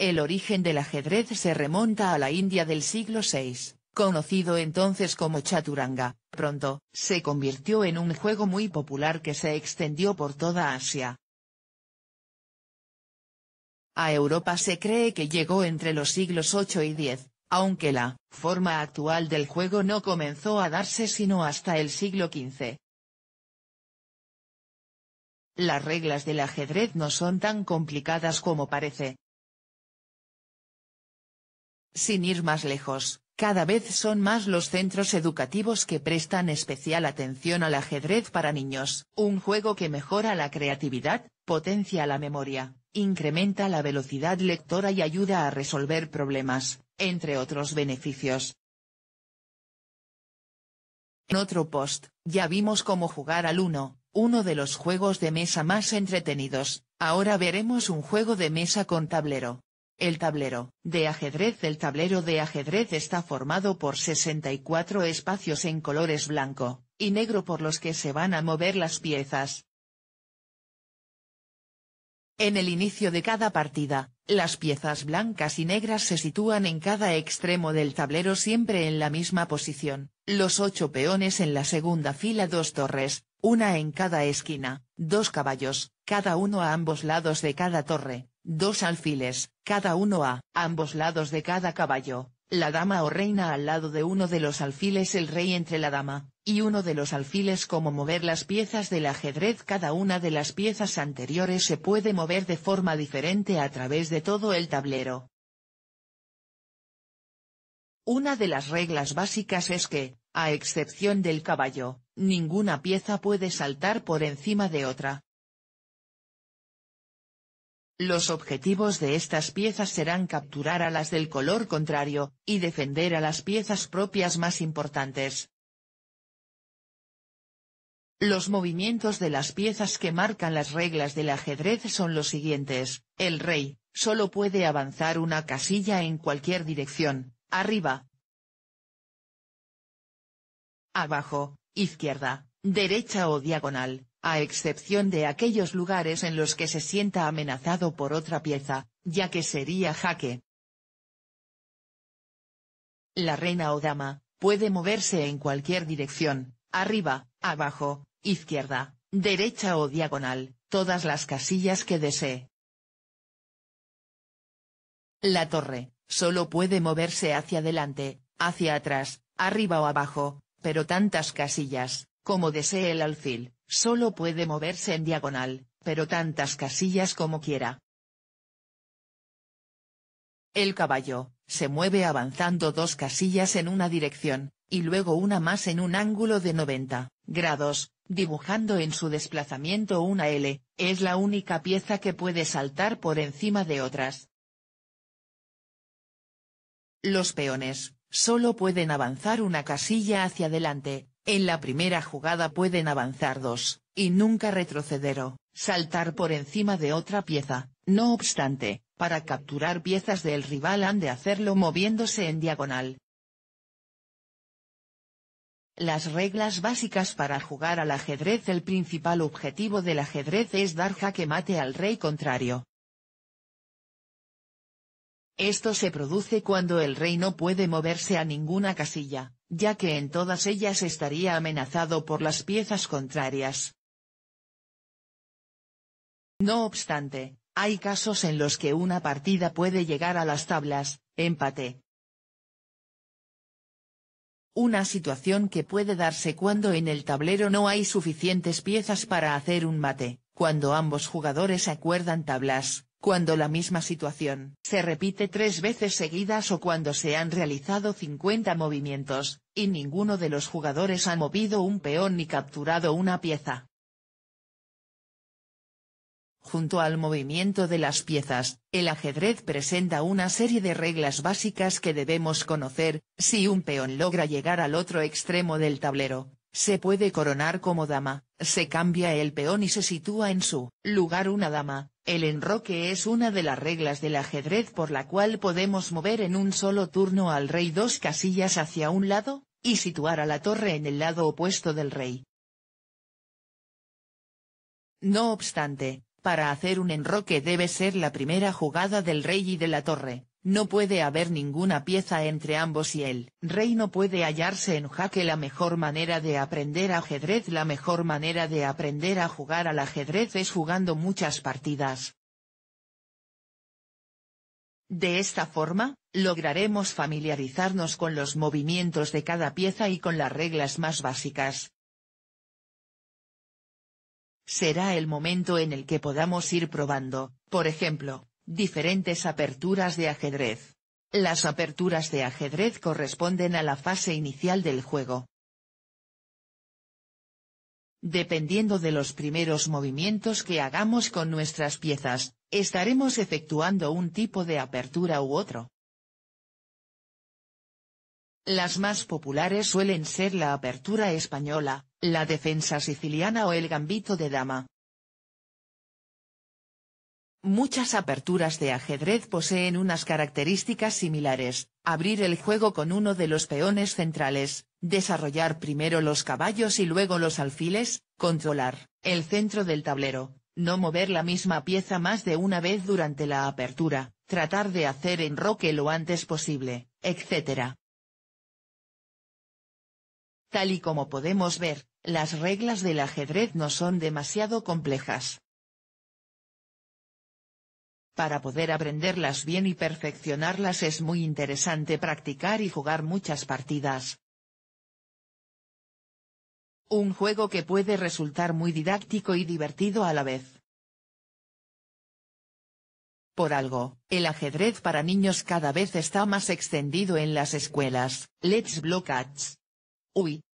El origen del ajedrez se remonta a la India del siglo VI, conocido entonces como chaturanga, pronto, se convirtió en un juego muy popular que se extendió por toda Asia. A Europa se cree que llegó entre los siglos VIII y X, aunque la forma actual del juego no comenzó a darse sino hasta el siglo XV. Las reglas del ajedrez no son tan complicadas como parece, sin ir más lejos, cada vez son más los centros educativos que prestan especial atención al ajedrez para niños, un juego que mejora la creatividad, potencia la memoria, incrementa la velocidad lectora y ayuda a resolver problemas, entre otros beneficios. En otro post, ya vimos cómo jugar al Uno, uno de los juegos de mesa más entretenidos, ahora veremos un juego de mesa con tablero. El tablero de ajedrez El tablero de ajedrez está formado por 64 espacios en colores blanco y negro por los que se van a mover las piezas. En el inicio de cada partida, las piezas blancas y negras se sitúan en cada extremo del tablero siempre en la misma posición, los ocho peones en la segunda fila dos torres, una en cada esquina, dos caballos, cada uno a ambos lados de cada torre, Dos alfiles, cada uno a ambos lados de cada caballo, la dama o reina al lado de uno de los alfiles el rey entre la dama, y uno de los alfiles como mover las piezas del ajedrez cada una de las piezas anteriores se puede mover de forma diferente a través de todo el tablero. Una de las reglas básicas es que, a excepción del caballo, ninguna pieza puede saltar por encima de otra, los objetivos de estas piezas serán capturar a las del color contrario, y defender a las piezas propias más importantes. Los movimientos de las piezas que marcan las reglas del ajedrez son los siguientes, el rey, solo puede avanzar una casilla en cualquier dirección, arriba, abajo, izquierda, derecha o diagonal, a excepción de aquellos lugares en los que se sienta amenazado por otra pieza, ya que sería jaque. La reina o dama, puede moverse en cualquier dirección, arriba, abajo, izquierda, derecha o diagonal, todas las casillas que desee. La torre, solo puede moverse hacia adelante, hacia atrás, arriba o abajo, pero tantas casillas, como desee el alfil, solo puede moverse en diagonal, pero tantas casillas como quiera. El caballo, se mueve avanzando dos casillas en una dirección, y luego una más en un ángulo de 90 grados, dibujando en su desplazamiento una L, es la única pieza que puede saltar por encima de otras. Los peones, solo pueden avanzar una casilla hacia adelante, en la primera jugada pueden avanzar dos, y nunca retroceder o, saltar por encima de otra pieza, no obstante, para capturar piezas del rival han de hacerlo moviéndose en diagonal. Las reglas básicas para jugar al ajedrez El principal objetivo del ajedrez es dar jaque mate al rey contrario, esto se produce cuando el rey no puede moverse a ninguna casilla, ya que en todas ellas estaría amenazado por las piezas contrarias. No obstante, hay casos en los que una partida puede llegar a las tablas, empate. Una situación que puede darse cuando en el tablero no hay suficientes piezas para hacer un mate, cuando ambos jugadores acuerdan tablas, cuando la misma situación se repite tres veces seguidas o cuando se han realizado 50 movimientos, y ninguno de los jugadores ha movido un peón ni capturado una pieza. Junto al movimiento de las piezas, el ajedrez presenta una serie de reglas básicas que debemos conocer, si un peón logra llegar al otro extremo del tablero, se puede coronar como dama, se cambia el peón y se sitúa en su lugar una dama, el enroque es una de las reglas del ajedrez por la cual podemos mover en un solo turno al rey dos casillas hacia un lado, y situar a la torre en el lado opuesto del rey. No obstante, para hacer un enroque debe ser la primera jugada del rey y de la torre. No puede haber ninguna pieza entre ambos y el rey no puede hallarse en jaque la mejor manera de aprender ajedrez La mejor manera de aprender a jugar al ajedrez es jugando muchas partidas. De esta forma, lograremos familiarizarnos con los movimientos de cada pieza y con las reglas más básicas. Será el momento en el que podamos ir probando, por ejemplo, Diferentes aperturas de ajedrez. Las aperturas de ajedrez corresponden a la fase inicial del juego. Dependiendo de los primeros movimientos que hagamos con nuestras piezas, estaremos efectuando un tipo de apertura u otro. Las más populares suelen ser la apertura española, la defensa siciliana o el gambito de dama. Muchas aperturas de ajedrez poseen unas características similares, abrir el juego con uno de los peones centrales, desarrollar primero los caballos y luego los alfiles, controlar el centro del tablero, no mover la misma pieza más de una vez durante la apertura, tratar de hacer enroque lo antes posible, etc. Tal y como podemos ver, las reglas del ajedrez no son demasiado complejas. Para poder aprenderlas bien y perfeccionarlas es muy interesante practicar y jugar muchas partidas. Un juego que puede resultar muy didáctico y divertido a la vez. Por algo, el ajedrez para niños cada vez está más extendido en las escuelas. Let's ads. Uy,